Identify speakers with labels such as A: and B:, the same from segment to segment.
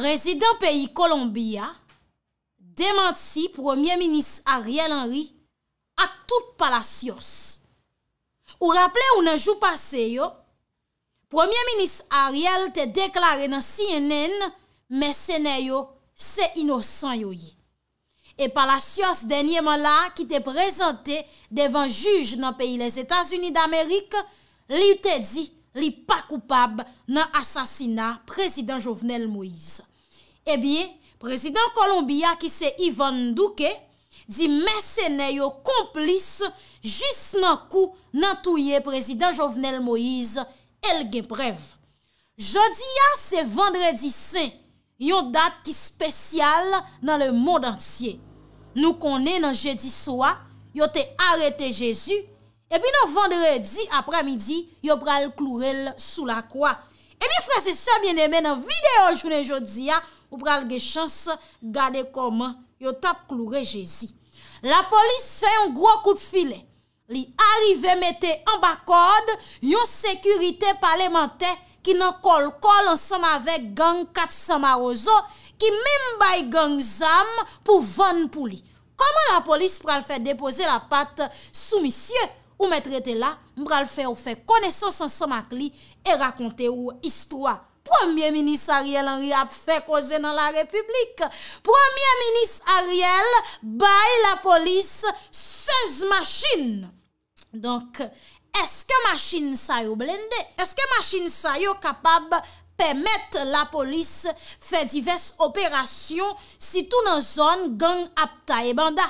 A: Prezident peyi Kolombiya demansi Premier Minis Ariel Henry a tout palasyos. Ou rappele ou nan jou pase yo, Premier Minis Ariel te deklare nan CNN mesenay yo se inosan yo ye. E palasyos denye man la ki te prezante devan juj nan peyi les Etats-Unis d'Amerik, li te di li pa koupab nan asasina Prezident Jovenel Moïse. e eh biye, prezident Kolombiya ki se Ivan Ndouke, di mersene yo komplis jis nan kou nan touye prezident Jovenel Moïse el genprev. Jodi ya se vendredi se, yo dat ki spesyal nan le moun ansye. Nou konen nan jedi soa, yo te arete Jezu, e biye nan vendredi apra midi yo pral klourel sou la kwa. E biye frase se mwen eme nan videyo jounen jodi ya, Ou pral ge chans gade koman yo tap klou rejezi. La polis fe yon gro kout file. Li arive mette an bakode yon sekurite pale mante ki nan kol kol ansama vek gang kat samarozo ki men bay gang zam pou ven pou li. Koman la polis pral fe depose la pat sou misye ou mette rete la, mbral fe ou fe konesans ansama kli e rakonte ou istwa. Premier minis Ariel Henry ap fè kozè nan la republik. Premier minis Ariel bay la polis sez machin. Donk, eske machin sa yo blendè? Eske machin sa yo kapab pèmèt la polis fè divers operasyon si tou nan zon gang ap ta ebanda?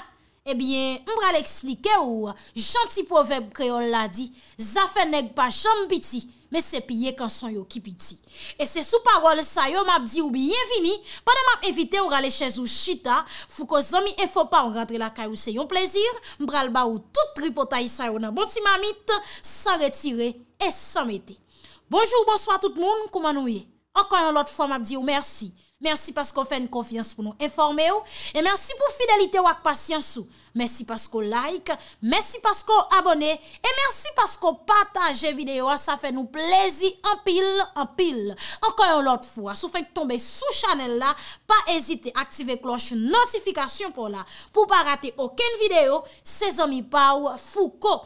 A: Ebyen, eh mbra l'eksplike ou, janti poveb kreol la di, zafè neg pa chan piti. me se piye kan son yo ki piti. E se sou parol sa yo, mabdi ou biyevini, padan mab evite ou rale chèz ou chita, fou ko zomi e fò pa ou rentre la kaj ou se yon plezir, mbral ba ou tout ripotayi sa yo nan boti mamit, san retire et san mete. Bonjour, bonsoir tout moun, koumanouye. Okan yon lot fò mabdi ou mersi. Mersi pasko fèn konfians pou nou informè ou. E mersi pou fidelite ou ak pasyansou. Mersi pasko like. Mersi pasko abone. E mersi pasko patanje videyo. Sa fè nou plezi anpil, anpil. Anko yon lot fwa. Sou fèn tombe sou chanel la. Pa ezite aktive kloche notifikasyon pou la. Po pa rate oken videyo. Se zomi pa ou fuko.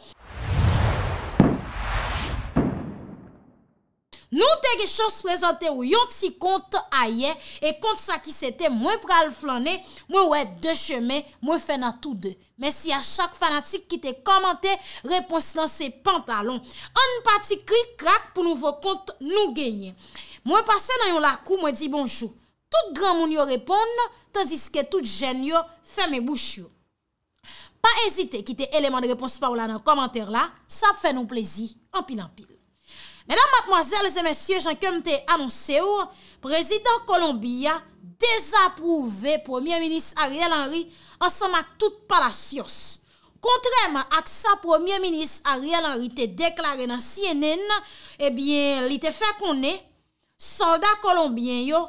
A: Nou te ge chos prezante ou yon ti kont a ye, e kont sa ki sete mwen pral flan e, mwen wè de cheme, mwen fè nan tou de. Mè si a chak fanatik ki te komante, repons nan se pantalon. An pati kri krak pou nou vò kont nou genye. Mwen pase nan yon lakou, mwen di bonjou. Tout gran moun yo repon, tan diske tout jen yo fè mè bouch yo. Pa ezite ki te eleman de repons pa ou la nan komante la, sa fè nou plezi, an pil an pil. Menan matmoazèl, lèzè mèsyè, jankèm te anonsè ou, prezident Kolombiya dezaprouve premier-ministre Ariel Henry an sa mak tout palasyos. Kontrèman ak sa premier-ministre Ariel Henry te deklare nan siennen, eh ebyen li te fè konè, soldat Kolombien yo,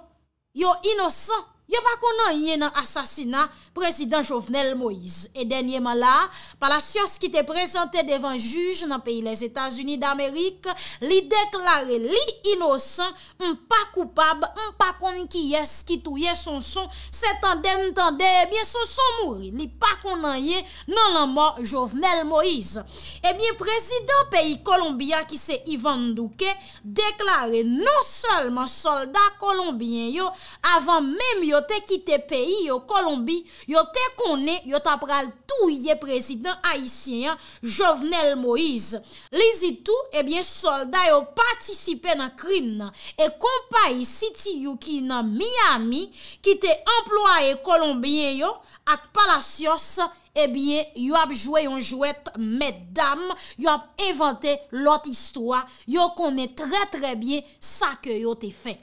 A: yo inosant, yo pa konan ye nan asasina prezident Jovenel Moïse. E denye man la, pa la siyans ki te prezante devan juj nan peyi les Etats-Unis d'Amerik, li deklare li inosan, mpa koupab, mpa konkiyes ki touye son son, setan den eh tende, ebyen son son mouri. Li pa konan ye nan nan man Jovenel Moïse. Ebyen eh prezident peyi Kolombiya ki se Ivan Ndouke, deklare non solman soldat Kolombiyen yo, avan memyo yo te kite peyi yo Kolombi, yo te kone, yo ta pral touye prezident Haitien, Jovenel Moïse. Le zi tou, ebyen solda yo patisipe nan krim nan, e kompa yi siti yu ki nan Miami, ki te employe Kolombien yo, ak palasyos, ebyen yo ap jwe yon jwet, met dam, yo ap evante lot istwa, yo kone tre tre bien sa ke yo te fey.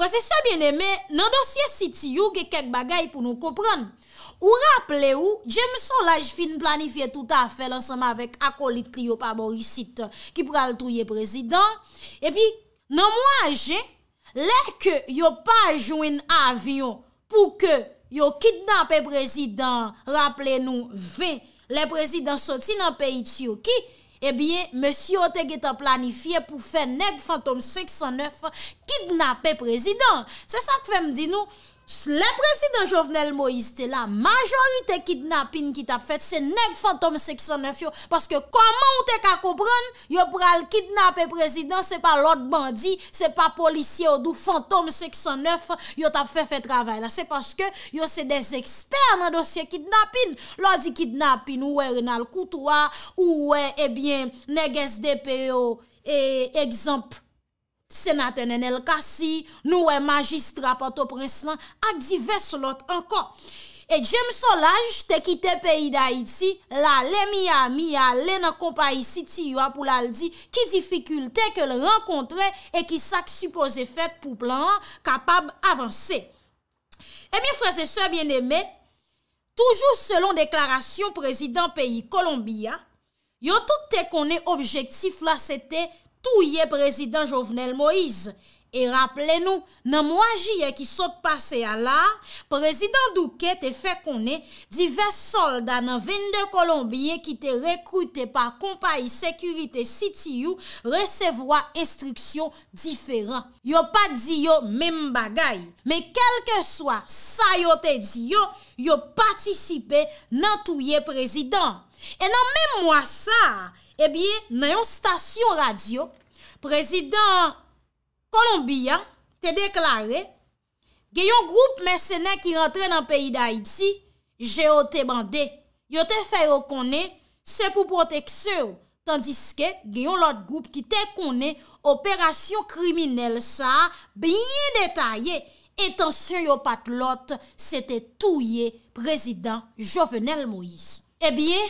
A: Kwa se sa bine me nan dosye siti yo ge kek bagay pou nou kopron. Ou rappele ou jem son laj fin planifiye tout afe lansama vek akolit li yo pa borisit ki pral touye prezident. E pi nan mwa anje leke yo pa joun avyon pou ke yo kidnap prezident rappele nou vek le prezident soti nan peyi tsyo ki. Ebyen, eh M. Oteg etan planifiye pou fè Neg Fantom 609 kidnapè prezident. Se sa k fèm di nou... Le prezident Jovenel Moïse, te la majorite kidnapin ki tap fet, se neg fantom 609 yo. Paske koman ou te ka koupran, yo pral kidnap e prezident, se pa lot bandi, se pa polisye ou do fantom 609, yo tap fet fe travay la. Se paske yo se des eksper nan dosye kidnapin, lodi kidnapin ou e renal koutoua, ou e ebyen eh neg SDPO e ekzamp. Senaten en el kasi, nouwe magistra pato prins lan, ak di ves lot anko. Et jem solaj, te ki te peyi da iti, la le miya miya le nan kompa isi ti yo apou lal di, ki difikulte ke l renkontre, e ki sak supose fet pou plan kapab avanse. E mi frase se bieneme, toujou selon deklarasyon prezident peyi Kolombiya, yon tout te konen objektif la se te koum. touye prezident Jovenel Moïse. E rappele nou, nan mwajie ki sot pase ala, prezident Douquet te fekone divers solda nan 22 kolombiye ki te rekrute pa kompayi sekurite sitiyou resevwa instriksyon diferan. Yo pa diyo mem bagay, me kelke swa sa yo te diyo, yo patisipe nan touye prezident. E nan mem mwa sa, Ebyen, eh nan yon stasyon radyo, prezident Colombian te deklare genyon groupe mersenè ki rentre nan peyi da Haiti jè o te bandè. Yo te fèy o konè, se pou protekse ou. Tandiske, genyon lot groupe ki te konè operasyon kriminel sa biyè detayè. Etan se yo pat lot, se te touye prezident Jovenel Moïse. Ebyen,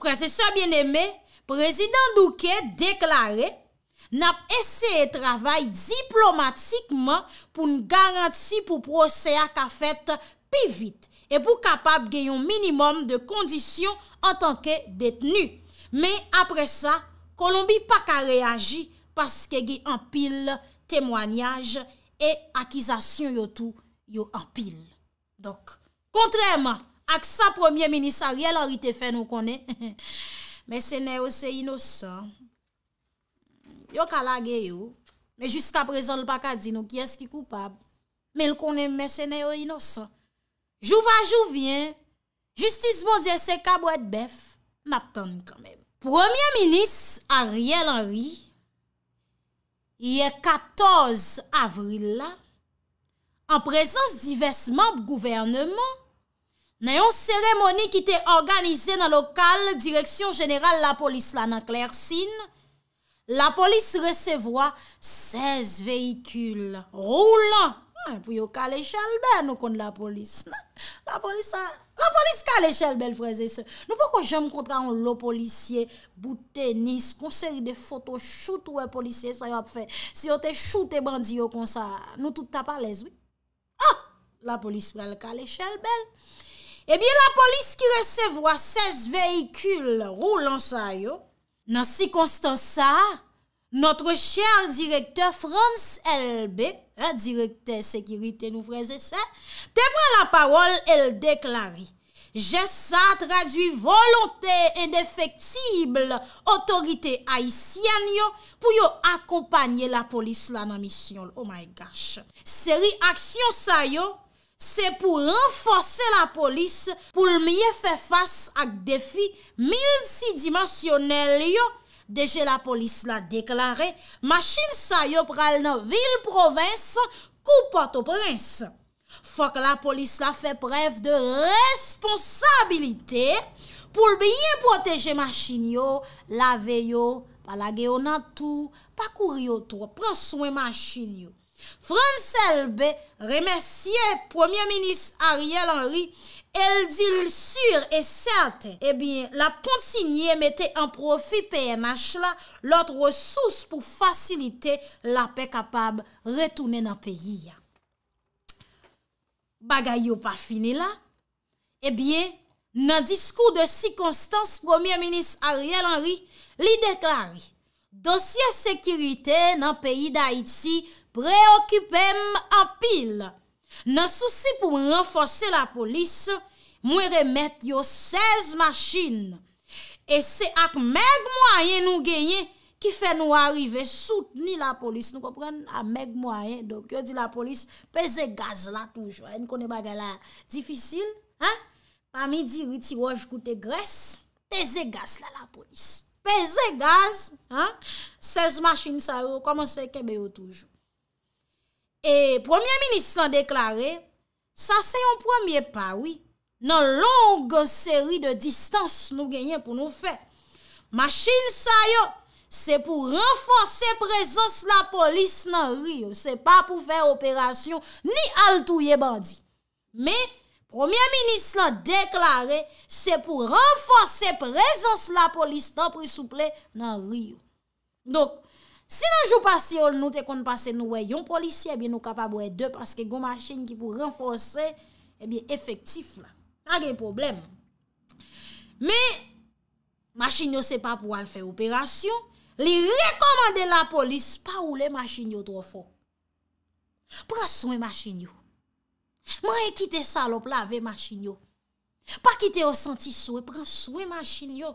A: prezident bienemè, Prezident Ndouke deklare nap ese e travay diplomatikman pou n garanti pou prose ak afet pi vit e pou kapab geyon minimum de kondisyon an tanke detenu. Me apre sa, Kolombi pa ka reagi paske gey anpil temwanyaj e akizasyon yo tou yo anpil. Dok, kontreman ak sa premier minisariel harite fe nou kone... Mè sè nè yo sè inosan, yo kalage yo, mè justa prezon l pakad zinou, kyes ki koupab, mè l konè mè sè nè yo inosan. Jou va, jou vyen, justice mò diè sè kabou et bef, map tan kanmèm. Premier ministre Ariel Henry, yè 14 avril la, an prezons divers memb gouvernement, Nan yon seremoni ki te organize nan lokal direksyon jeneral la polis la nan kler sin, la polis resevoa 16 vehikul roulan. Ah, pou yo kal eshel bel nou kon la polis. La polis kal eshel bel freze se. Nou pou kon jem kontran lo polisye, boutenis, konseri de foto, shoot ou we polisye sa yo ap fe. Si yo te shoot e bandi yo kon sa, nou touta pa lesbi. Ah! La polis prel kal eshel bel. Ebyen eh la polis ki resevwa 16 vehikul roulan sa yo. Nansi konstan sa, notre chèr direktè Frans Elbe, ha direktè sekirite nou freze sa, te mwen la parol el deklari, jè sa tradwi volontè enefektible otorite haïsyan yo pou yo akompanyè la polis la nan misyon. Oh my gosh! Se reaksyon sa yo, Se pou renfose la polis pou l miye fe fas ak defi milsi dimasyonel yo, deje la polis la deklare, machin sa yo pral nan vil provins kou pato prins. Fok la polis la fe pref de responsabilite, pou l biye proteje machin yo, lave yo, palage yo nan tou, pakour yo tou, pran souen machin yo. Fransel B remersiye Premier Minist Ariel Henry el dil sur e certe e eh bin la kontinye mette an profi PNH la lot resous pou fasilite la pe kapab retoune nan peyi ya. Bagay yo pa fini la, e eh bin nan diskou de sikonstans Premier Minist Ariel Henry li deklari dosye sekirite nan peyi d'Haïti preokipem apil. Nan souci pou renfose la polis, mwen remet yo 16 machin. E se ak meg mwayen nou genye, ki fe nou arrive soutni la polis. Nou kompren? A meg mwayen. Yo di la polis, peze gaz la toujou. E nou konen bagala difisil. Pa mi di ritiroj koute gres, peze gaz la la polis. Peze gaz. 16 machin sa yo, koman se kebe yo toujou. Et Premier Ministre l'a deklaré, sa se yon premier pari, nan long seri de distanse nou genyen pou nou fe. Machine sa yo, se pou renforser prezons la polis nan Rio. Se pa pou fe operasyon ni altouye bandi. Me, Premier Ministre l'a deklaré, se pou renforser prezons la polis nan prisouple nan Rio. Donk, Sinan jou pasi ou nou te kon pasi nou wey yon polisi, ebi nou kapabwe dè, paske goun machin ki pou renforsè, ebi eh efektif la. A gen problem. Me, machin yo se pa pou al fè operasyon, li rekomande la polis, pa ou le machin yo tro fo. Pran sou e machin yo. Mwen e kite salop la ve machin yo. Pa kite o santi sou, pran sou e, e machin yo.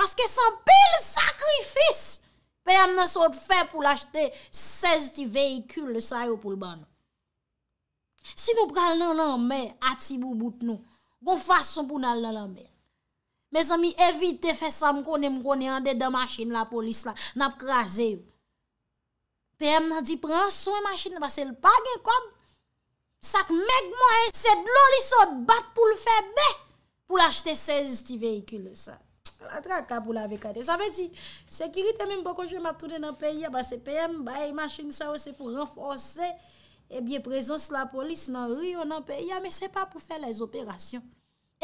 A: Paske san bel sakrifis, pe am nan sot fè pou l'achete 16 ti veyikul le sa yo pou l'ban nou. Si nou pral nan nan mè ati bou bout nou, kon fason pou nan nan l'an mè. Mè zami evite fè sam konen mwen kone yande da machin la polis la, nap krasè yo. Pe am nan di pran 100 e machin la, se l'pagè kom, sak mèk mwen se loli sot bat pou l'fè mè, pou l'achete 16 ti veyikul le sa. La traka pou la vekade. Sa ve di, sekirite men bo koje matoude nan peye, ba se peye m baye machin sa, ou se pou renforse, e bie prezons la polis nan riyo nan peye, a me se pa pou fe les operasyon.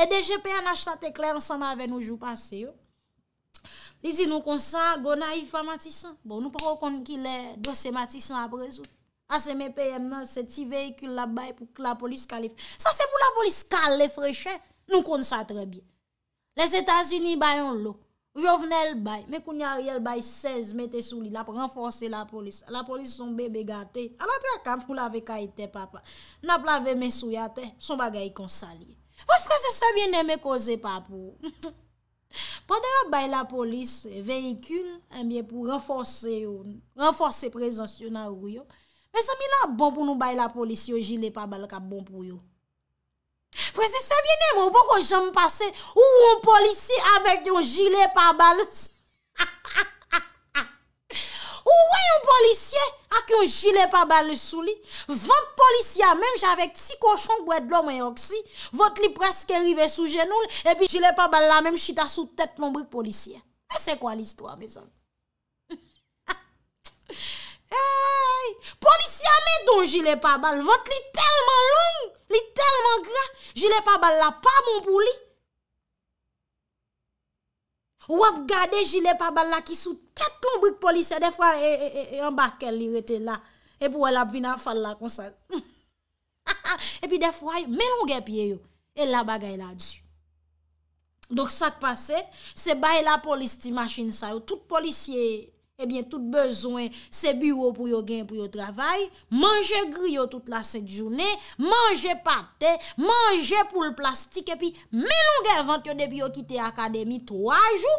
A: E deje peye an achate kle ansan ave nou jou pase yo. Li di nou konsa, gona ifa matisan. Bon, nou prou kon ki le dosse matisan apres ou. A se me peye m nan se ti veykul la baye pou la polis kalifre. Sa se pou la polis kalifre che, nou konsa tre bie. Les Etats-Unis bayon lò. Ou yo vnen l bay. Men kou nyari l bay 16 mette sou li la pou renforse la polis. La polis son bebe gate. An atre akam pou la ve kaite papa. Nap la ve men sou yate. Son bagay konsali. Ou fwese sa bien ne me koze papou. Pwede la bay la polis veyikul. En eh bien pou renforse euh, yo. Renforse prezansyon nan ou yo. Men sa mi la bon pou nou bay la polis yo. Je le pa bal ka bon pou yo. Prese se bine moun pou kon jom pase Ou woun polisi avèk yon jilè pa bal Ou wè yon polisiè ak yon jilè pa bal sou li Vot polisiè mèm javèk ti koshon bwèd lò mè yon ksi Vot li preske rive sou jenoul E pi jilè pa bal la mèm chita sou tèt moun brik polisiè E se kwa l'histoire me san? Polisiè mèm don jilè pa bal Vot li telman lou jilè pa bal la pa moun pou li wap gade jilè pa bal la ki sou tet lombrik polisye defwa e e e e en bakel li rete la e pou wè la bvinan fal la kon sa e pi defwa me longè piye yo e la bagay la di donk sa te pase se bay la polis ti machin sa yo, tout polisye yo Ebyen, eh tout bezwen se biro pou yo gen pou yo travay, manje gri yo tout la set jounen, manje pate, manje pou l plastik, epi menon gen vant yo depi yo kite akademi 3 jou,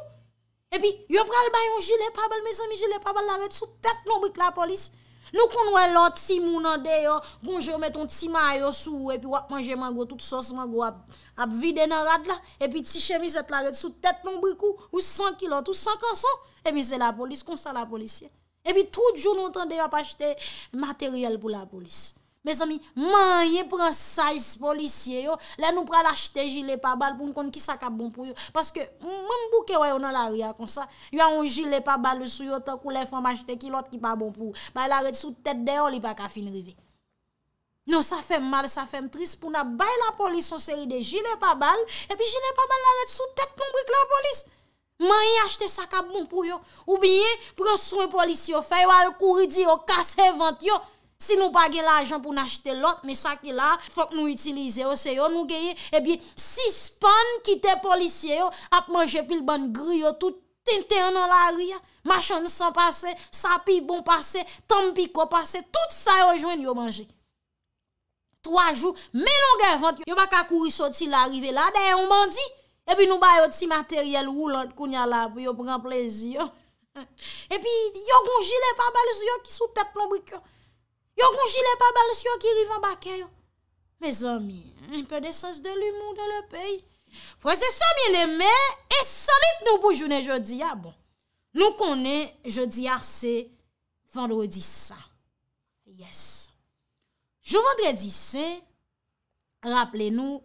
A: epi yo pral bayon jile pabal, mes ami jile pabal, laret sou tet nou brik la polis. Nou kon wè lò, ti moun an deyo, kon jè wè ton ti mayo sou, epi wap manje man go tout sos man go ap vide nan rad la, epi ti chemise t la red sou, tet non brikou, ou san kilot, ou san kansan, epi se la polis, konsa la polisye. Epi trou di jou nou tan deyo ap achete materyel pou la polisye. Bez ami, man ye pren saise polisye yo, le nou prel achete jile pa bal pou mkon ki sa ka bon pou yo. Paske, mwen mbouke wè yon nan la ria kon sa, yon jile pa bal sou yotan kou le fwam achete ki lot ki pa bon pou non, non, bon oh, yo. Baye la ret sou tete deyon li pa ka fin rive. Non, sa fe m mal, sa fe m tris pou na baye la polis yon seri de jile pa bal, epi jile pa bal la ret sou tete nou brik la polis. Man ye achete sa ka bon pou yo. Ou biye, pren sou yon polis yo, fe yon al kouridi yo, kase vent yo. Si nou page l'ajan pou n'achete l'ot, me sa ki la, fok nou itilize yo se yo nou geye. Ebi, eh si span kite polisye yo, ap manje pil ban gri yo tout, tenten nan la ri ya. Machan san pase, sapi bon pase, tampi ko pase, tout sa yo jwen yo manje. Troa jou, menon gen vant yo. Yo baka kuri soti l'arive la, den yon bandi, epi eh nou bayo ti materyel woulant koun ya la, pou yo pran plezi yo. Epi, yo gongile pa bali sou yo ki sou tep lombri kyo. yo konjile pa bal syo ki rivan baken yo. Me zami, mè pè desas de l'humour de l'pey. Fwese sa mè lè mè, e solit nou pou jounen jodi a. Ah bon, nou konen jodi a, se vendredi sa. Yes. Jou vendredi se, rappele nou,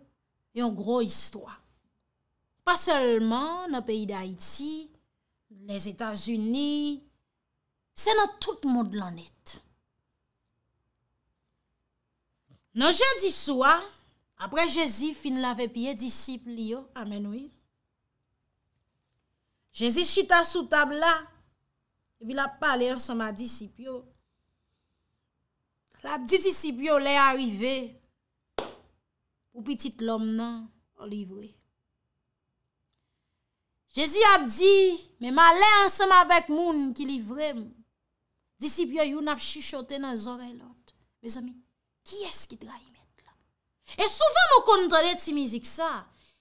A: yon gro istwa. Pa selman, nan peyi de Haiti, nan Etats-Unis, se nan tout moun de l'anet. Non jè di sou a, apre jè zi fin lave piye disip li yo, amen wè. Jè zi chita sou tab la, e bil ap pale ansem a disip yo. La ap di disip yo le arive, ou pitit lom nan, olivre. Jè zi ap di, me ma le ansem avek moun ki livre, disip yo yon ap chishote nan zore lot, bez amin. Ki eske dra imen la? E soufa mou kontra let si mizik sa?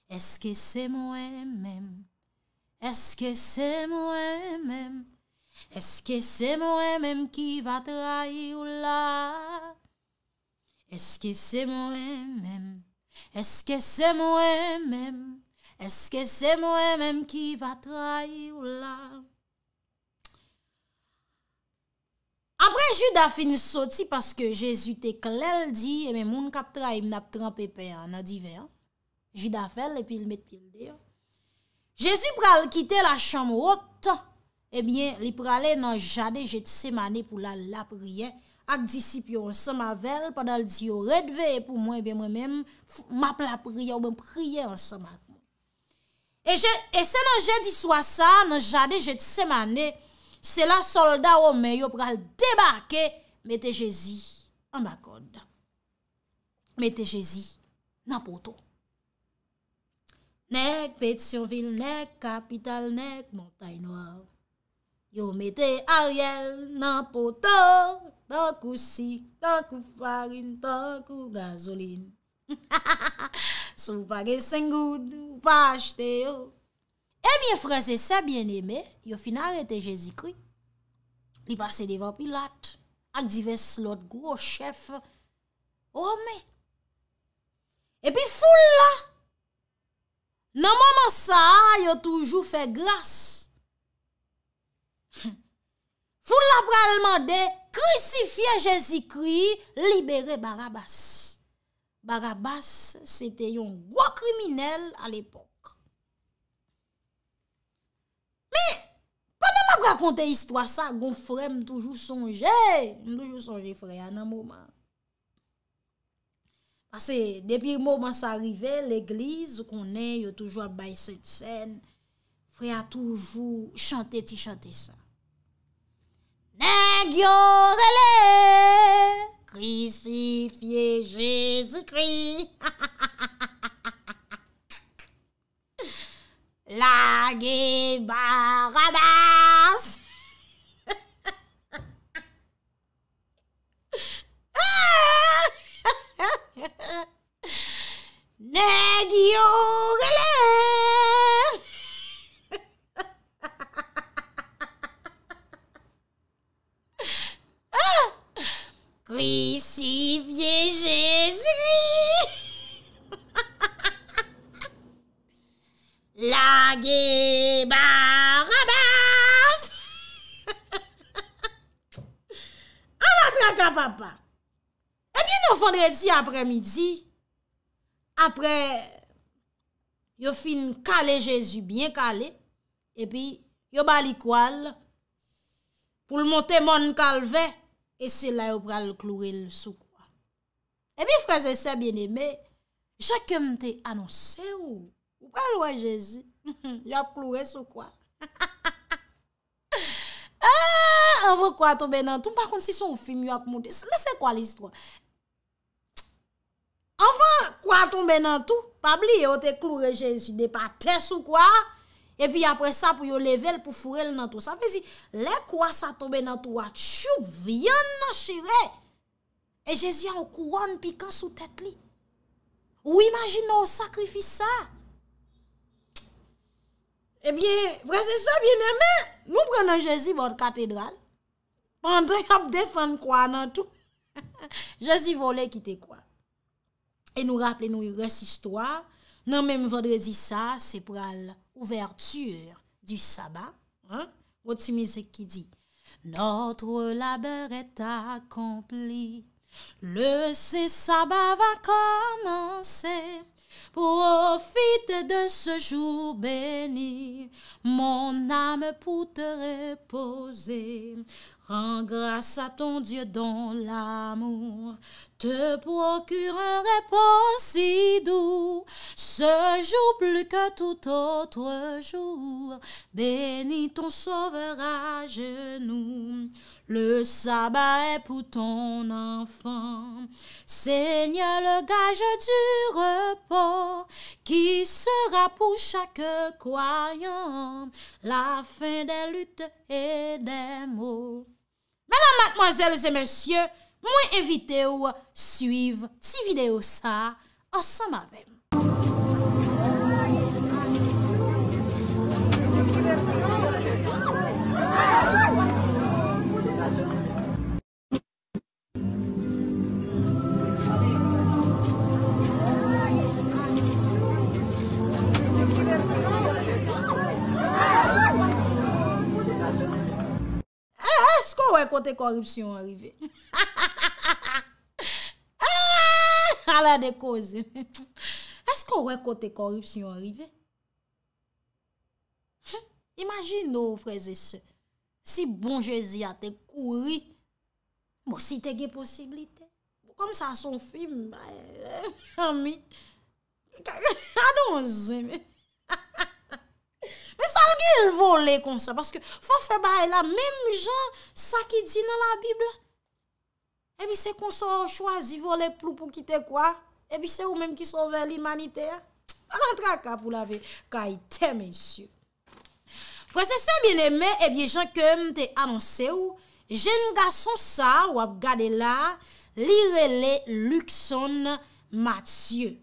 A: Eske se mou emen, eske se mou emen, eske se mou emen ki va dra i ou la. Eske se mou emen, eske se mou emen, eske se mou emen ki va dra i ou la. apre jude a fin sou ti paske jesu te klel di, e eh men moun kap tra im nap tramp epen an adive an, jude a fel epil met pil eh de an, jesu pral kite la chanm wot, e bien li prale nan jade jet semane pou la lap riyen, ak disipyon seman vel, padal di yo redve e pou mwen, e ben mwen men map lap riyen ou mwen priye an seman. E se nan jade diswa sa nan jade jet semane, Se la solda wome yo pral debake, mette jezi an bakon da. Mette jezi nan poto. Nek Petionville, nek Kapital, nek Montaigne Noir. Yo mette Ariel nan poto. Tan kousi, tan kou farine, tan kou gazoline. Sou pa ge sengoud, ou pa achete yo. Ebyen eh franse se byen eme, yo finarete Jezikri. Li pase devan pilat, ak divers lot gwo chefe. Ome. Epy foule la. Nan mouman sa, yo toujou fe glas. Foule la pralman de krisifiye Jezikri, libere Barabas. Barabas, se te yon gwa kriminel al epon. Mwen ap rakonte histwa sa, gon frem toujou sonje, mwen toujou sonje freya nan mouman. Ase, depi mouman sa arrive, l'eglize konen yo toujou ap bay set sen, freya toujou chante ti chante sa. Neng yo rele, krisifiye jesu kri, ha ha ha ha ha. La geba rada Apre midi, apre yo fin kale Jezu, bien kale, epi yo bali kwa l, pou l monte mon kalve, e se la yo pral kloure l sou kwa. Epi fraze se bieneme, jakem te anonse ou, ou pral waj Jezu, yo pral kloure sou kwa. Anvo ah, kwa tobe nan tou, pa konti si son fimi yo ap monte, se la se kwa l isi kwa? Afan, kwa tombe nan tou, pabli yo te klou rejen si de pa tes ou kwa, e pi apre sa pou yo leve l pou furel nan tou. Sa fezi, le kwa sa tombe nan tou, wachouk, ah, vyan nan chire. E Jezi a ou kouan pikant sou tet li. Ou imagina ou sakrifisa. E eh biye, prese so bieneme, nou prenen Jezi bon katedral, pandre yop desen kwa nan tou. Jezi vole ki te kwa. Et nous rappelez-nous y reste histoire, non même vaudrait dire ça, c'est pour l'ouverture du sabbat, hein, votre symésique qui dit. Notre labeur est accompli, le sabbat va commencer, profite de ce jour béni, mon âme poute reposer. Rends grâce à ton Dieu dont l'amour te procure un repos si doux. Ce jour plus que tout autre jour, bénis ton sauveur à genoux. Le sabbat est pour ton enfant. Seigneur, le gage du repos qui sera pour chaque croyant la fin des luttes et des maux. Madame, mademoiselles et messieurs, mwen evite ou suive ti video sa a sa mavem. kote koripsyon arive. A ah, la de koze. Es kon wè kote koripsyon arive? Imagin nou, freze se, si bon jezi a te kouri, mw si te ge posibilite. Mw kom sa son fi, mwa mi, adonze me. Mwen gen volè kon sa, paske fò fè baè e la, mèm jan sa ki di nan la Bibla. Ebi se kon so chwazi volè plou pou kite kwa, ebi se ou mèm ki so vè l'imanitè. An an traka pou la ve, kaj eh te mèsyou. Fò se se bine mè, ebi jan kem te anonsè ou, jen nga son sa wap gade la, lire le Luxon Mathieu.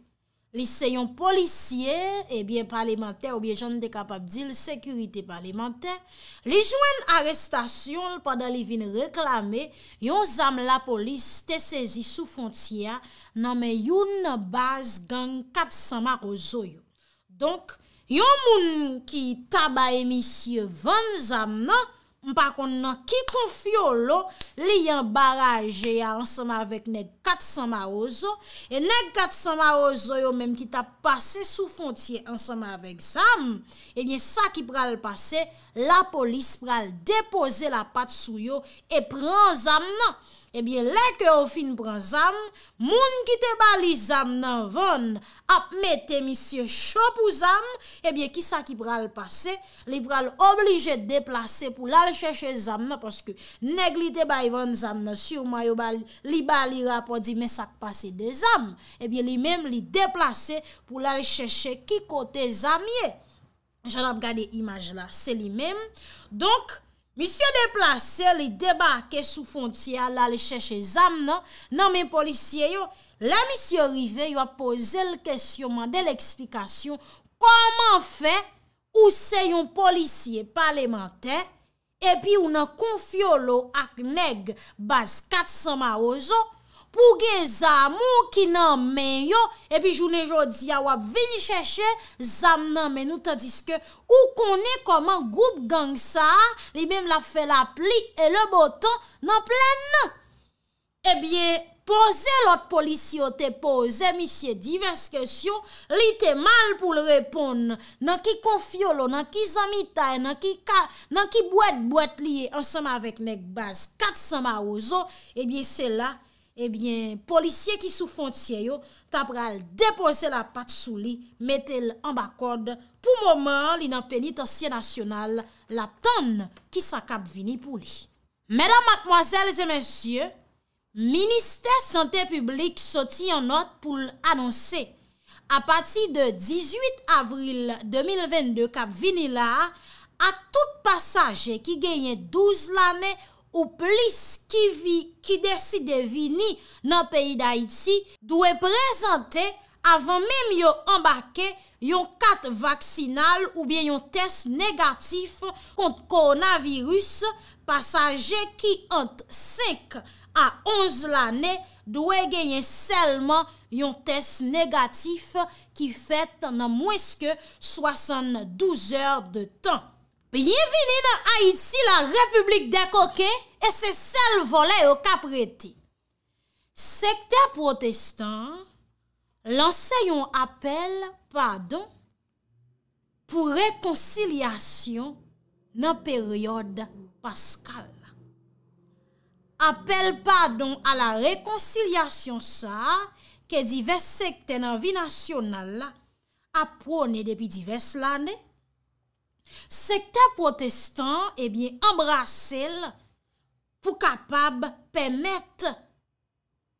A: Li se yon polisye, ebyen parlementer, oubyen jan de kapap di, li sekurite parlementer, li jwen arestasyon lpada li vin reklame, yon zam la polis te sezi sou fontiya, nanme yon baz gang kat samar ozoyo. Donk, yon moun ki tabaye misye 20 zam nan, Mpa kon nan, ki kon fyo lo, li yon baraje ya ansama vek nek katsama ozo. E nek katsama ozo yo menm ki ta pase sou fontye ansama vek zan. Ebyen sa ki pral pase, la polis pral depose la pat sou yo e pran zan nan. Ebyen, lè ke ou fin pran zam, moun ki te bali zam nan von ap mette misye chop ou zam, ebyen, ki sa ki pral pase, li pral oblije deplase pou lal chèche zam nan, paske negli te bay von zam nan, si ou mayo li bali rapo di mesak pase de zam. Ebyen, li men li deplase pou lal chèche ki kote zam ye. Jan ap gade imaj la, se li men. Donk, Misye de plase li debake sou fontia la li chèche zam nan non? non, men polisye yo, la misye rive yo a pose l kèsyoman de l eksplikasyon koman fè ou se yon polisye parlementè e pi ou nan konfyo lo ak neg base 400 ma ozo. pou ge zan moun ki nan men yo, epi jounen jodi ya wap vini chèche, zan nan men nou, tadiske, ou konen koman goup gang sa, li bèm la fè la pli, e le botan nan plen nan. Ebyen, pose lòt polisyote, pose misye divers kesyon, li te mal pou lèpon nan ki konfyo lò, nan ki zan mitay, nan ki boèt boèt liye, ansama avèk nek baz, kat sama ouzo, ebyen se la, Ebyen, eh polisye ki sou fontye yo, tap ral depose la pat sou li, metel an bak kode pou mouman li nan penitansye nasyonal la ton ki sa kap vini pou li. Mèdam matmoazèl zè mèsyè, Ministè Santè Publik soti an not pou l'anonsè. A pati de 18 avril 2022 kap vini la, a tout pasajè ki genyen 12 l'année, ou plis ki desi devini nan peyi da iti, dwe prezante avan mem yo ambake yon kat vaksinal ou bien yon tes negatif kont koronavirus, pasaje ki ant 5 a 11 lane dwe genyen selman yon tes negatif ki fet nan mweske 72 er de tan. Bienveni la Haïti la Republik Dekoke e se sel vole yo kapreti. Sekte protestant, lansè yon apel, pardon, pou rekonsilyasyon nan peryode paskal. Apel, pardon, a la rekonsilyasyon sa ke divè sekte nan vi nasyonal la apone depi divè slanè Sekta protestant, ebyen, eh embrase l pou kapab pemet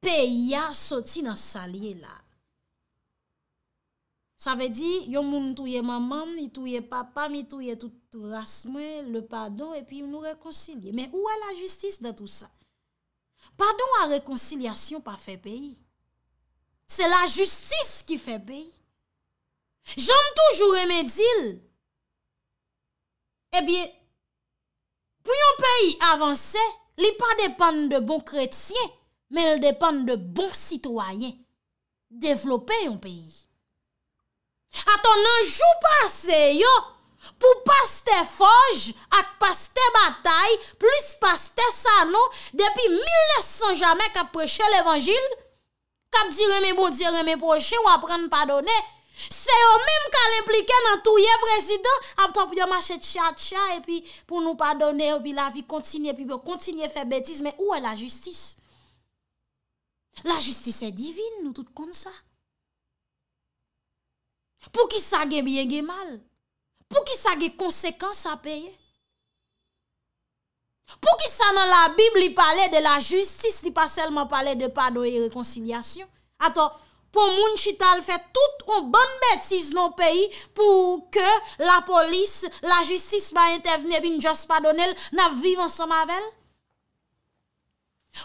A: peya soti nan salye la. Sa ve di, yon moun touye maman, touye papa, touye tout rasmè, le padon, e pi nou rekoncilie. Men ou a la justis da tout sa? Padon a rekonciliasyon pa fe peyi. Se la justis ki fe peyi. Jom toujou remedil. Ebi, eh pou yon peyi avanse, li pa depan de bon kretien, men li depan de bon sitwayen. Devlope yon peyi. Aton nan jou pase yo, pou paste foj, ak paste batay, plus paste sanon, depi 1900 jame kap preche l'evangil, kap direme bo direme preche ou apren padone, C'est au même qui impliquer dans tout le président, après pour marcher et puis pour nous pardonner, puis la vie continue, puis continuer à faire bêtises. Mais où est la justice La justice est divine, nous toutes comme ça. Pour qui ça a bien mal Pour qui ça a conséquences à payer Pour qui ça dans la Bible, il parlait de la justice, il pas seulement de pardon et réconciliation Attends. pou moun chital fè tout ou bon betiz nou peyi pou ke la polis, la jistis ba entevne bi n'jas padonel na viv ansa mavel.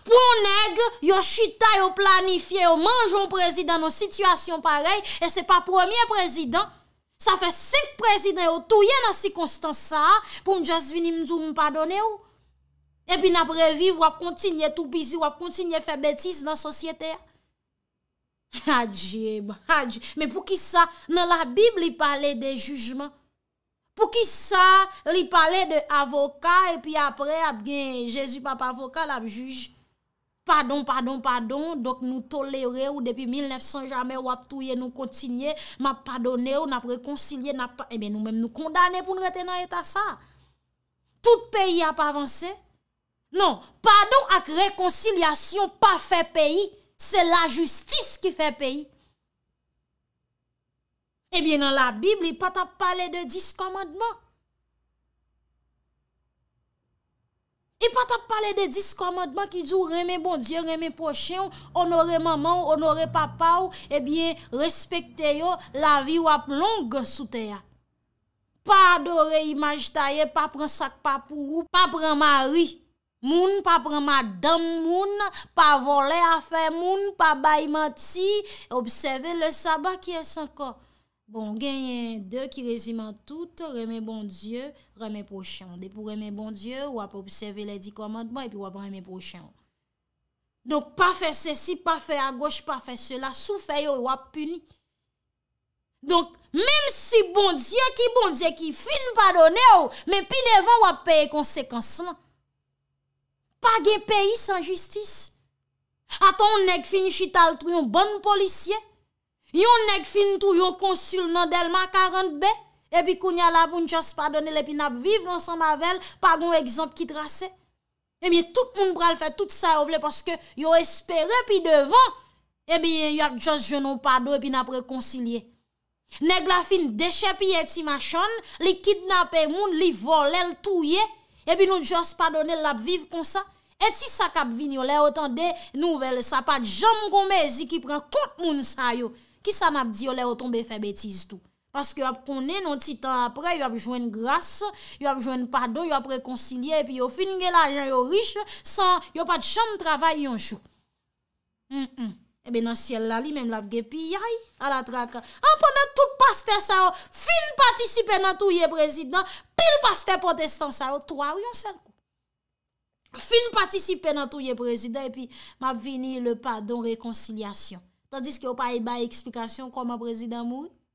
A: Pou nèg, yo chital yo planifiye, yo manjou prezident nou situasyon parey e se pa premier prezident, sa fè 5 prezident ou touye nan si konstans sa pou n'jas vini mdou mpadone ou. E pi nap reviv wap kontinye tou pizi, wap kontinye fè betiz nan sosyete a. Adje, adje Men pou ki sa nan la bib li pale de jujman Pou ki sa li pale de avoka E pi apre ap gen jesu papa avoka la ap juj Padon, padon, padon Dok nou tolere ou depi 1900 Jamen wap touye nou kontinye Ma padone ou nap rekoncilye E eh men nou men nou kondane pou nou retenan etasa Tout peyi ap avanse Non, padon ak rekoncilyasyon Pa fe peyi Se la justis ki fe peyi. Ebyen eh nan la Bibli, i pata pale de dis komadman. I pata pale de dis komadman ki di ou reme bon diyo, reme pochyon, onore maman, onore papa ou, ebyen eh respekte yo la vi wap long sou teya. Pa do re imaj daye, pa pren sak pa pou ou, pa pren mari. Moun pa prema dam moun, pa vole afe moun, pa baymati, observe le saba ki esen ka. Bon, genyen de ki reziman tout, reme bon dieu, reme pochon. Depou reme bon dieu, wap observe le dikoman dman, epi wap reme pochon. Donk pa fe se si, pa fe a goch, pa fe se la, sou fe yo wap puni. Donk, menm si bon dieu ki bon dieu ki fin pa done yo, menm pi devan wap peye konsekansman. pa gen peyi san jistis. Ata ou nek fin chital tou yon bon policye, yon nek fin tou yon konsul nan delma karantbe, epi kounya la pou n'jos padonel epi nap vive ansan mavel, padon ekzamp ki trase. Emi, tout moun pral fè tout sa ovle, paske yon espere pi devan, epi yon ak jos jenon padon epi nap rekoncilye. Neg la fin deshe pi eti machon, li kidnapè moun, li volel touye, epi nou jos padone l ap viv kon sa, eti sa kap vin yo le otan de nouvel sa, pat jam kon mezi ki pren kont moun sa yo, ki sa map di yo le otan be fe betiz tou, paske yo ap konen, yon ti tan apre, yo ap jwen grase, yo ap jwen pado, yo ap rekonsilye, epi yo fin gen la jan yo riche, yo pat jam travay yon chou. Ebe eh nan siel la li menm la vge, pi ya yi ala traka. Anpon nan tout paste sa yo, fin patisipe nan tou ye prezident, pil paste protestant sa yo, tou a ou yon sel kou. Fin patisipe nan tou ye prezident, e pi ma vini le pa don rekoncilasyon. Tandis ki yo pa e bay eksplikasyon koman prezident moun,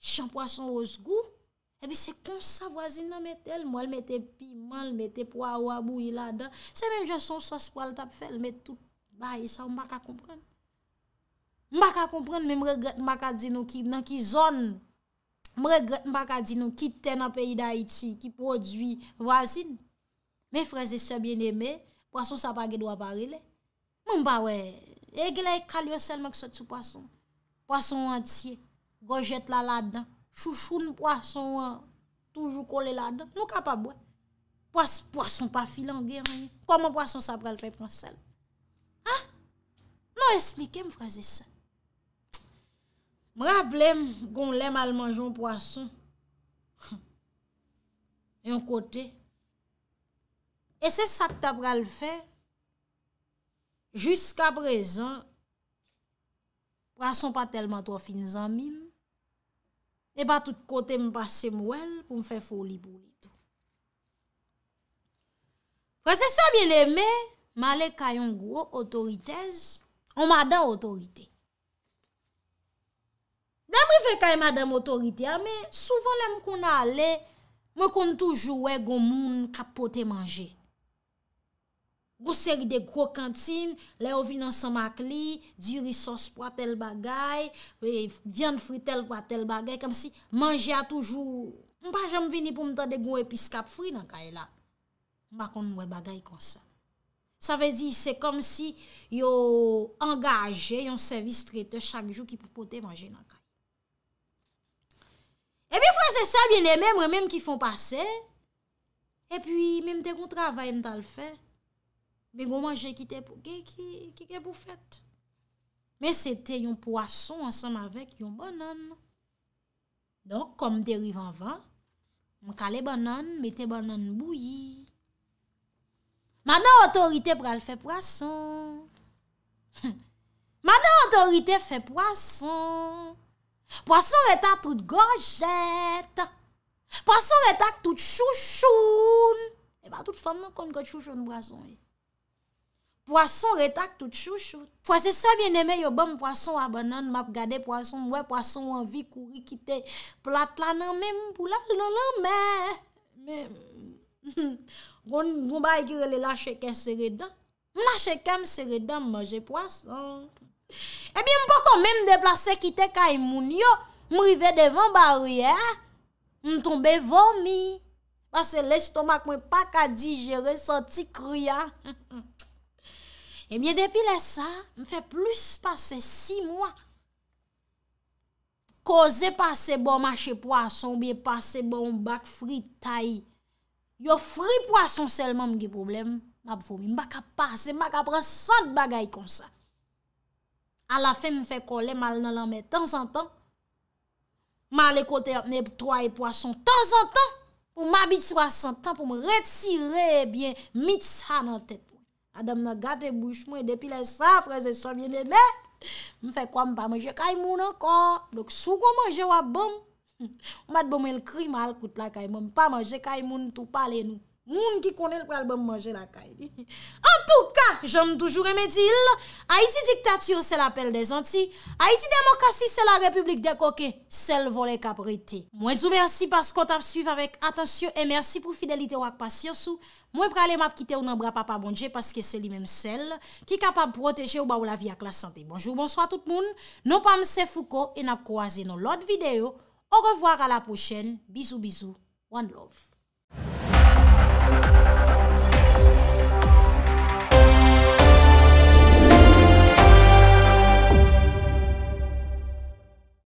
A: chan pwason ozgou, ebi se kon sa wazin nan metel, mwen metel piman, metel pwa wabou ila dan, se men jen son sos pwal tap fel, metel tout bayi, sa ou mbaka kompren. Mbaka kompren, men mregret mbaka di nou ki nan ki zon, mregret mbaka di nou ki ten an peyi da iti, ki prodwi wazin, men freze se bien eme, pwason sa pa gedwa parele, mbaka we, e gila e kalyo sel mwen kisot sou pwason, pwason antye, Gojete la la dan. Chou chou nou poason wè. Euh, toujou kole la dan. Nou ka pa bwè. Poason pa filan gè. Koman poason sa pral fè pran sel? Ha? Nou esplike mw fraze se. Mw rapple mw goun lèm al manjoun poason. Yon kote. E se sa kta pral fè. Jusk aprezen. Poason pa telman tro fin zan mim. e ba tout kote m basse m wel pou m fe foli bou li tou. Kwa se sa bile me, ma le kayon gwo otoritez, o madan otorite. Damri fe kayon madan otorite, ame souvan lem kou na ale, m kon toujou we goun moun kapote manje. Gou seri de gwo kantin, le ou vi nan san mak li, di risos pou a tel bagay, e vyan fritel pou a tel bagay, kam si manje a toujou. Mpa jom vini pou mta de goun episkap fri nan kay e la. Mpa kon nou e bagay konsa. Sa vezi, se kom si yo angaje, yon servis trete chak jou ki pou pote manje nan kay. E bi e fwa se sa bine memre, mem ki fon pase, e pi mem te kontrava yon tal fey. Me gwo manje ki te pou ke, ki ke pou fèt. Me se te yon poason ansanm avèk yon banan. Donk kom de rivan van, m kalè banan, metè banan mouyi. Manan otorite pral fè poason. Manan otorite fè poason. Poason reta tout gojèt. Poason reta tout chouchoun. E ba tout fan nan kon kote chouchoun eh poason e. Poason retak tout chouchot. Fwase sa bieneme yo bom poason wabonan, map gade poason, mwwe poason anvi kuri kite. Plat lanan menm pou lanan menm. Menm. Gwamba igirele lacheke seredan. Mwache kem seredan mwaje poason. Eby eh mwpo kon menm deplase kite kaimoun yo, mwrive devan barye. Mw tombe vomi. Fwase lestomak mwen pa ka digere, soti kruya. Mwache. E mi depi la sa, mi fe plus pase 6 mwa. Koze pase bon mache poason, biye pase bon bak fri tayi. Yo fri poason selman mge problem, mab fo mi. Mbaka pase, mbaka prensan bagay kon sa. A la fe mi fe kole mal nan lanme tan san tan. Mal e kote apne pou toye poason tan san tan. Ou mabit 300 tan pou m retire biye mitsa nan tepe. Adem nan gate bouch mwen, depi le safre, ze sovye le me, mwen fe kwam pa manje kay moun ankon. Dok soukou manje wap bom. Ou mat bom el kri mal kout la kay moun, pa manje kay moun tou pale nou. Moun ki konel pral bom manje la kaye li. En tou ka, jom toujou remedi il. Haiti diktatiyon se la pel de zanti. Haiti demokrasi se la republik de koke. Sel volen kap rete. Mwen djou mersi paskot ap suiv avèk. Atansyon e mersi pou fidelite wak pasyosou. Mwen pral em ap kite ou nan bra papa bonje paske se li menm sel. Ki kap ap proteje ou ba ou la vi ak la sante. Bonjou, bonsoit tout moun. Non pa mse fouko en ap kouaze nou lot videyo. Ou revoar a la pochen. Bizou, bizou. One love.